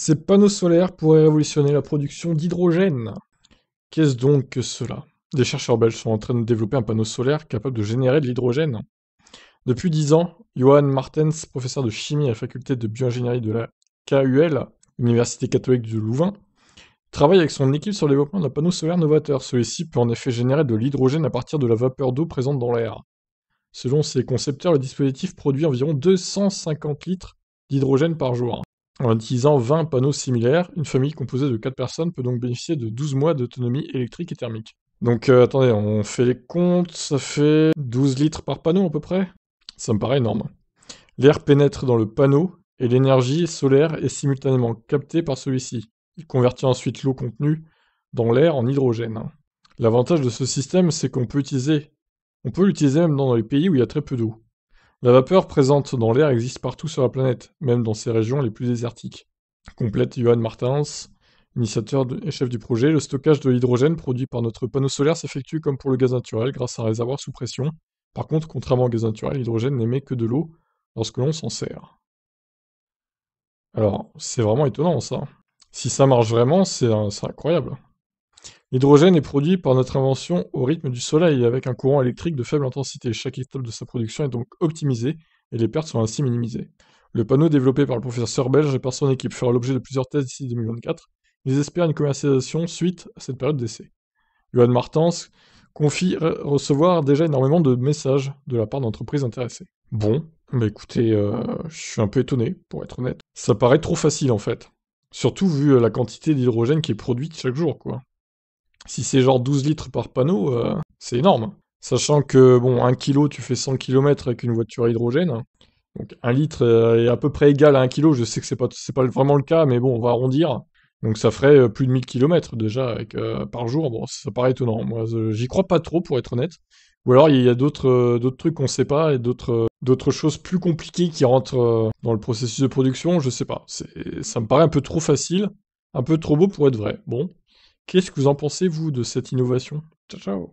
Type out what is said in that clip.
Ces panneaux solaires pourraient révolutionner la production d'hydrogène. Qu'est-ce donc que cela Des chercheurs belges sont en train de développer un panneau solaire capable de générer de l'hydrogène. Depuis dix ans, Johan Martens, professeur de chimie à la faculté de bioingénierie de la KUL, Université catholique de Louvain, travaille avec son équipe sur le développement d'un panneau solaire novateur. Celui-ci peut en effet générer de l'hydrogène à partir de la vapeur d'eau présente dans l'air. Selon ses concepteurs, le dispositif produit environ 250 litres d'hydrogène par jour. En utilisant 20 panneaux similaires, une famille composée de 4 personnes peut donc bénéficier de 12 mois d'autonomie électrique et thermique. Donc euh, attendez, on fait les comptes, ça fait 12 litres par panneau à peu près Ça me paraît énorme. L'air pénètre dans le panneau et l'énergie solaire est simultanément captée par celui-ci. Il convertit ensuite l'eau contenue dans l'air en hydrogène. L'avantage de ce système, c'est qu'on peut utiliser, on peut l'utiliser même dans les pays où il y a très peu d'eau. La vapeur présente dans l'air existe partout sur la planète, même dans ses régions les plus désertiques. Complète Johan Martens, initiateur et chef du projet, le stockage de l'hydrogène produit par notre panneau solaire s'effectue comme pour le gaz naturel grâce à un réservoir sous pression. Par contre, contrairement au gaz naturel, l'hydrogène n'émet que de l'eau lorsque l'on s'en sert. Alors, c'est vraiment étonnant ça. Si ça marche vraiment, c'est incroyable. L'hydrogène est produit par notre invention au rythme du soleil avec un courant électrique de faible intensité. Chaque étape de sa production est donc optimisée et les pertes sont ainsi minimisées. Le panneau développé par le professeur belge et par son équipe fera l'objet de plusieurs tests d'ici 2024. Ils espèrent une commercialisation suite à cette période d'essai. Johan Martens confie recevoir déjà énormément de messages de la part d'entreprises intéressées. Bon, mais bah écoutez, euh, je suis un peu étonné, pour être honnête. Ça paraît trop facile en fait. Surtout vu euh, la quantité d'hydrogène qui est produite chaque jour, quoi si c'est genre 12 litres par panneau, euh, c'est énorme. Sachant que, bon, 1 kg, tu fais 100 km avec une voiture à hydrogène. Donc 1 litre euh, est à peu près égal à 1 kg. Je sais que c'est pas, pas vraiment le cas, mais bon, on va arrondir. Donc ça ferait euh, plus de 1000 km déjà avec, par jour. Bon, ça paraît étonnant. Moi, j'y crois pas trop, pour être honnête. Ou alors, il y a d'autres, trucs qu'on sait pas et d'autres, choses plus compliquées qui rentrent dans le processus de production. Je sais pas. ça me paraît un peu trop facile, un peu trop beau pour être vrai. Bon, Qu'est-ce que vous en pensez, vous, de cette innovation Ciao, ciao